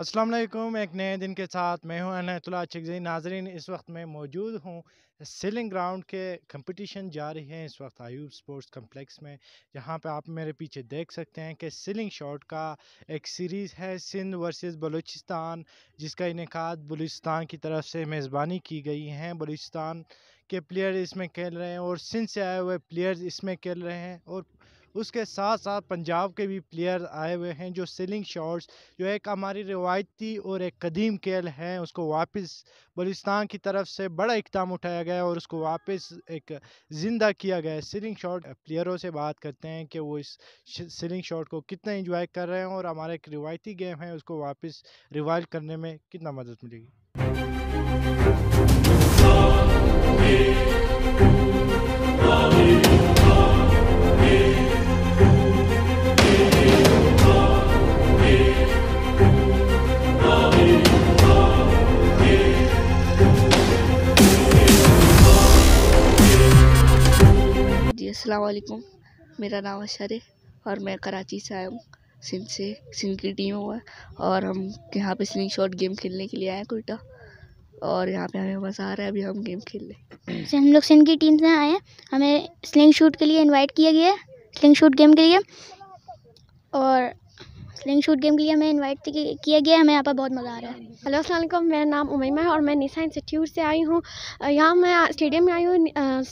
असलम एक नए दिन के साथ मैं हूं अनहतुल्ला चिकजी नाजरीन इस वक्त मैं मौजूद हूं सेलिंग ग्राउंड के कंपटीशन जारी है इस वक्त आयूब स्पोर्ट्स कम्प्लेक्स में यहाँ पे आप मेरे पीछे देख सकते हैं कि सेलिंग शॉट का एक सीरीज़ है सिंध वर्सेस बलूचिस्तान जिसका इनका बलूचिस्तान की तरफ से मेज़बानी की गई है बलूचिस्तान के प्लेयर इसमें खेल रहे हैं और सिंध से आए हुए प्लेयर्स इसमें खेल रहे हैं और उसके साथ साथ पंजाब के भी प्लेयर आए हुए हैं जो सेलिंग शॉट्स जो एक हमारी रिवायती और एक कदीम खेल है उसको वापस बलुस्तान की तरफ से बड़ा इकदाम उठाया गया और उसको वापस एक ज़िंदा किया गया सेलिंग शॉट प्लेयरों से बात करते हैं कि वो इस सेलिंग शॉट को कितना इंजॉय कर रहे हैं और हमारा एक रिवायती गेम है उसको वापस रिवाइव करने में कितना मदद मिलेगी असलकुम मेरा नाम अशर है और मैं कराची से आया हूँ सिंध से सिंध की टीम हुआ और हम यहाँ पे स्लिंग शॉट गेम खेलने के लिए आए उल्टा और यहाँ पे हमें मज़ा आ रहा है अभी हम गेम खेल रहे हैं हम लोग सिंध की टीम से आए हैं हमें स्लिंग शूट के लिए इनवाइट किया गया है स्लिंग शूट गेम के लिए और स्लिंग शूट गेम के लिए हमें इनवाइट किया गया है हमें यहाँ पर बहुत मज़ा आ रहा है हेलो असल मेरा नाम उमैमा है और मैं निशा इंस्टीट्यूट से आई हूँ यहाँ मैं स्टेडियम में आई हूँ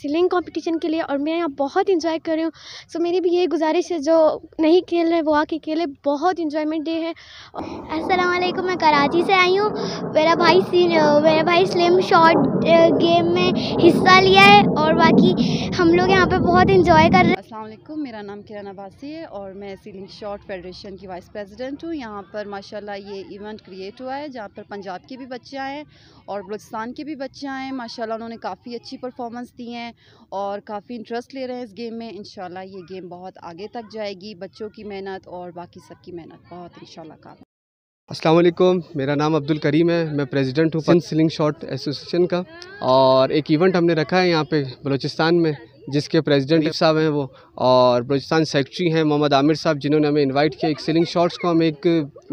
स्लिंग कॉम्पिटिशन के लिए और मैं यहाँ बहुत इन्जॉय कर रही हूँ सो मेरी भी ये गुजारिश है जो नहीं खेल रहे वो आके खेले बहुत इन्जॉयमेंट डे है असलम मैं कराची से आई हूँ मेरा भाई मेरा भाई स्लिम शॉट गेम में हिस्सा लिया है और बाकी हम लोग यहाँ पर बहुत इन्जॉय कर रहे हैं असल मेरा नाम किरण आबासी है और मैं सीलिंग शॉर्ट फेडरेशन एसोसिएशन की वाइस प्रेसिडेंट हूँ यहाँ पर माशाल्लाह ये इवेंट क्रिएट हुआ है जहाँ पर पंजाब के भी बच्चे आए और बलोचस्तान के भी बच्चे आए माशाल्लाह उन्होंने काफ़ी अच्छी परफॉर्मेंस दी है और काफ़ी इंटरेस्ट ले रहे हैं इस गेम में इन ये गेम बहुत आगे तक जाएगी बच्चों की मेहनत और बाकी सबकी मेहनत बहुत इन शाम असलम मेरा नाम अब्दुल करीम है मैं प्रेसिडेंट हूँ फन सिलिंग शॉट एसोसिएशन का और एक इवेंट हमने रखा है यहाँ पे बलूचिस्तान में जिसके प्रेसिडेंट साहब हैं वो और बलोचिस्तान सेक्रेटरी हैं मोहम्मद आमिर साहब जिन्होंने हमें इनवाइट किया एक सेलिंग शॉट्स को हम एक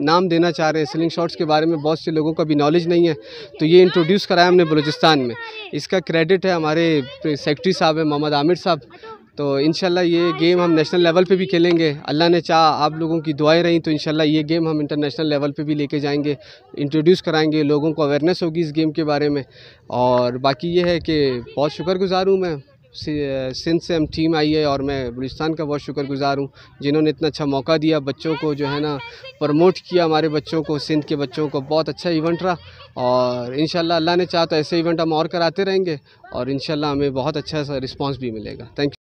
नाम देना चाह रहे हैं सेलिंग शॉट्स के बारे में बहुत से लोगों का भी नॉलेज नहीं है तो ये इंट्रोड्यूस कराया हमने बलोचिस्तान में इसका क्रेडिट है हमारे सेक्रेटरी साहब हैं मोहम्मद आमिर साहब तो इन ये गेम हम नेशनल लेवल पे भी खेलेंगे अल्लाह ने चाह आप लोगों की दुआएं रहीं तो इन ये गेम हम इंटरनेशनल लेवल पे भी लेके जाएंगे इंट्रोड्यूस कराएंगे लोगों को अवेयरनेस होगी इस गेम के बारे में और बाकी ये है कि बहुत शुक्रगुजार हूँ मैं सिंध से हम टीम आई है और मैं बलूचिस्तान का बहुत शुक्रगुजार हूँ जिन्होंने इतना अच्छा मौका दिया बच्चों को जो है ना प्रमोट किया हमारे बच्चों को सिंध के बच्चों को बहुत अच्छा इवेंट रहा और इन अल्लाह ने चाहा तो ऐसे इवेंट हम और कराते रहेंगे और इन हमें बहुत अच्छा रिस्पॉन्स भी मिलेगा थैंक यू